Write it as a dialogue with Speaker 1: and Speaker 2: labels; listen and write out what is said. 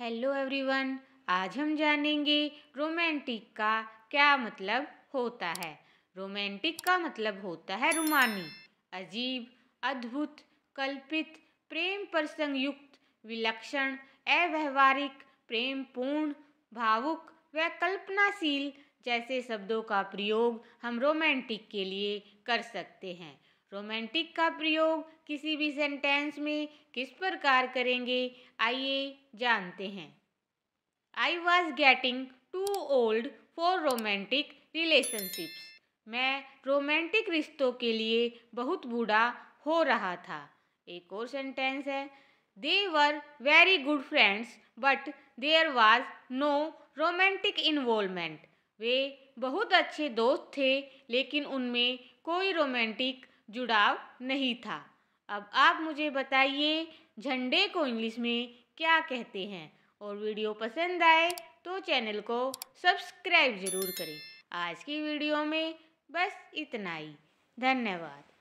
Speaker 1: hello everyone आज हम जानेंगे रोमांटिक का क्या मतलब होता है रोमांटिक का मतलब होता है रुमानी अजीब अद्भुत कल्पित प्रेम प्रसंग युक्त विलक्षण अव्यवहारिक प्रेम पूर्ण भावुक व कल्पनाशील जैसे शब्दों का प्रयोग हम रोमांटिक के लिए कर सकते हैं रोमांटिक का प्रयोग किसी भी सेंटेंस में किस प्रकार करेंगे आइए जानते हैं I was getting too old for romantic relationships मैं रोमांटिक रिश्तों के लिए बहुत बूढ़ा हो रहा था एक और सेंटेंस है they were very good friends but there was no romantic involvement वे बहुत अच्छे दोस्त थे लेकिन उनमें कोई रोमांटिक जुड़ाव नहीं था अब आप मुझे बताइए झंडे को इंग्लिश में क्या कहते हैं और वीडियो पसंद आए तो चैनल को सब्सक्राइब ज़रूर करें आज की वीडियो में बस इतना ही धन्यवाद